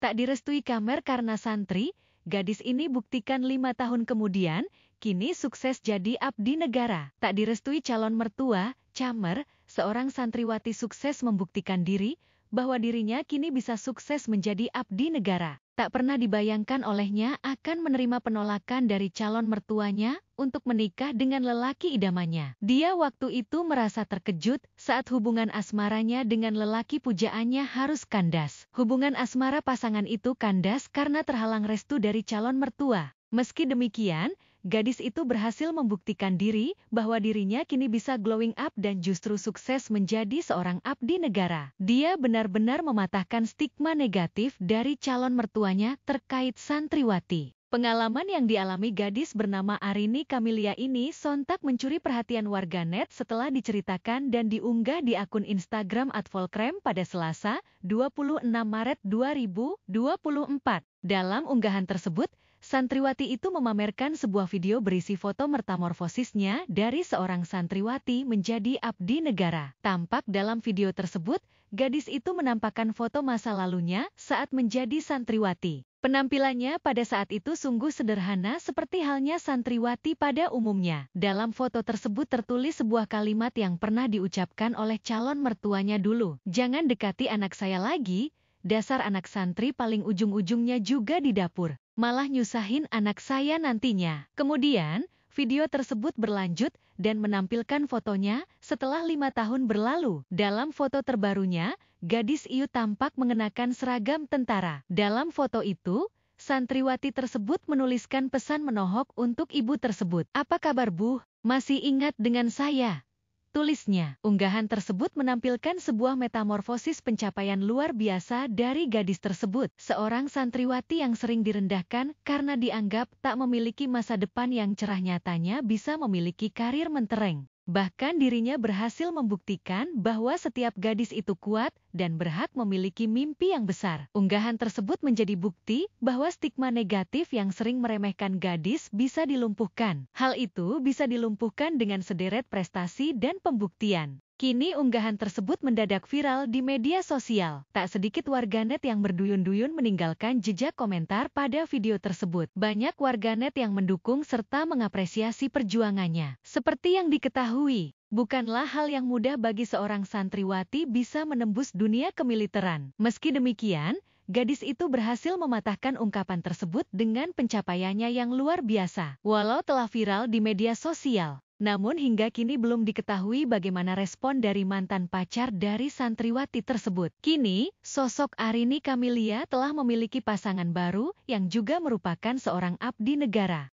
Tak direstui Kamer karena santri, gadis ini buktikan lima tahun kemudian, kini sukses jadi abdi negara. Tak direstui calon mertua, Camer, seorang santriwati sukses membuktikan diri, bahwa dirinya kini bisa sukses menjadi abdi negara. Tak pernah dibayangkan olehnya akan menerima penolakan dari calon mertuanya untuk menikah dengan lelaki idamannya. Dia waktu itu merasa terkejut saat hubungan asmaranya dengan lelaki pujaannya harus kandas. Hubungan asmara pasangan itu kandas karena terhalang restu dari calon mertua. Meski demikian, gadis itu berhasil membuktikan diri bahwa dirinya kini bisa glowing up dan justru sukses menjadi seorang abdi negara. Dia benar-benar mematahkan stigma negatif dari calon mertuanya terkait santriwati. Pengalaman yang dialami gadis bernama Arini Kamilia ini sontak mencuri perhatian warganet setelah diceritakan dan diunggah di akun Instagram @volkrem pada Selasa, 26 Maret 2024. Dalam unggahan tersebut, santriwati itu memamerkan sebuah video berisi foto metamorfosisnya dari seorang santriwati menjadi abdi negara. Tampak dalam video tersebut, gadis itu menampakkan foto masa lalunya saat menjadi santriwati. Penampilannya pada saat itu sungguh sederhana seperti halnya santriwati pada umumnya. Dalam foto tersebut tertulis sebuah kalimat yang pernah diucapkan oleh calon mertuanya dulu. Jangan dekati anak saya lagi, dasar anak santri paling ujung-ujungnya juga di dapur malah nyusahin anak saya nantinya. Kemudian, video tersebut berlanjut dan menampilkan fotonya setelah lima tahun berlalu. Dalam foto terbarunya, gadis Iu tampak mengenakan seragam tentara. Dalam foto itu, santriwati tersebut menuliskan pesan menohok untuk ibu tersebut. Apa kabar Bu? Masih ingat dengan saya? Tulisnya, unggahan tersebut menampilkan sebuah metamorfosis pencapaian luar biasa dari gadis tersebut, seorang santriwati yang sering direndahkan karena dianggap tak memiliki masa depan yang cerah nyatanya bisa memiliki karir mentereng. Bahkan dirinya berhasil membuktikan bahwa setiap gadis itu kuat dan berhak memiliki mimpi yang besar. Unggahan tersebut menjadi bukti bahwa stigma negatif yang sering meremehkan gadis bisa dilumpuhkan. Hal itu bisa dilumpuhkan dengan sederet prestasi dan pembuktian. Kini unggahan tersebut mendadak viral di media sosial. Tak sedikit warganet yang berduyun-duyun meninggalkan jejak komentar pada video tersebut. Banyak warganet yang mendukung serta mengapresiasi perjuangannya. Seperti yang diketahui, Bukanlah hal yang mudah bagi seorang santriwati bisa menembus dunia kemiliteran. Meski demikian, gadis itu berhasil mematahkan ungkapan tersebut dengan pencapaiannya yang luar biasa. Walau telah viral di media sosial, namun hingga kini belum diketahui bagaimana respon dari mantan pacar dari santriwati tersebut. Kini, sosok Arini Kamilia telah memiliki pasangan baru yang juga merupakan seorang abdi negara.